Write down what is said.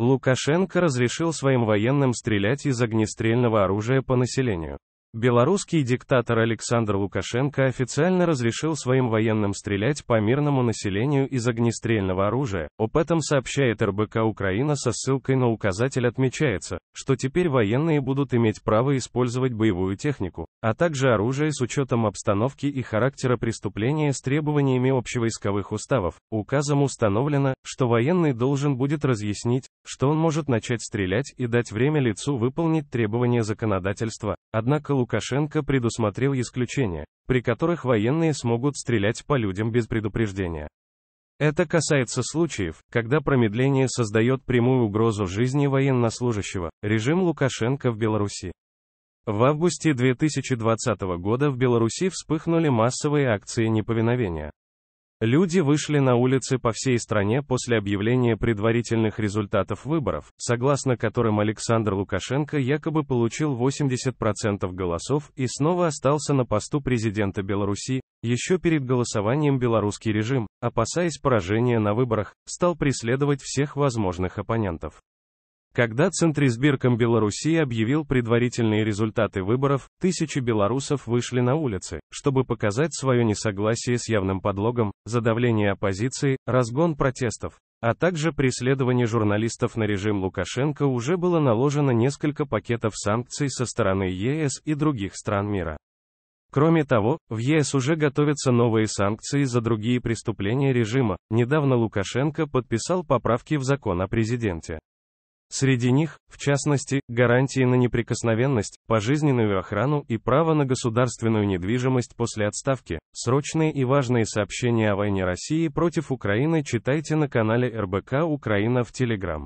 Лукашенко разрешил своим военным стрелять из огнестрельного оружия по населению. Белорусский диктатор Александр Лукашенко официально разрешил своим военным стрелять по мирному населению из огнестрельного оружия. Об этом сообщает РБК Украина со ссылкой на указатель отмечается, что теперь военные будут иметь право использовать боевую технику, а также оружие с учетом обстановки и характера преступления с требованиями общевойсковых уставов. Указом установлено, что военный должен будет разъяснить, что он может начать стрелять и дать время лицу выполнить требования законодательства. Однако Лукашенко предусмотрел исключения, при которых военные смогут стрелять по людям без предупреждения. Это касается случаев, когда промедление создает прямую угрозу жизни военнослужащего, режим Лукашенко в Беларуси. В августе 2020 года в Беларуси вспыхнули массовые акции неповиновения. Люди вышли на улицы по всей стране после объявления предварительных результатов выборов, согласно которым Александр Лукашенко якобы получил 80% голосов и снова остался на посту президента Беларуси, еще перед голосованием белорусский режим, опасаясь поражения на выборах, стал преследовать всех возможных оппонентов. Когда Центризбирком Беларуси объявил предварительные результаты выборов, тысячи белорусов вышли на улицы, чтобы показать свое несогласие с явным подлогом, задавление оппозиции, разгон протестов. А также преследование журналистов на режим Лукашенко уже было наложено несколько пакетов санкций со стороны ЕС и других стран мира. Кроме того, в ЕС уже готовятся новые санкции за другие преступления режима. Недавно Лукашенко подписал поправки в закон о президенте. Среди них, в частности, гарантии на неприкосновенность, пожизненную охрану и право на государственную недвижимость после отставки. Срочные и важные сообщения о войне России против Украины читайте на канале РБК Украина в Телеграм.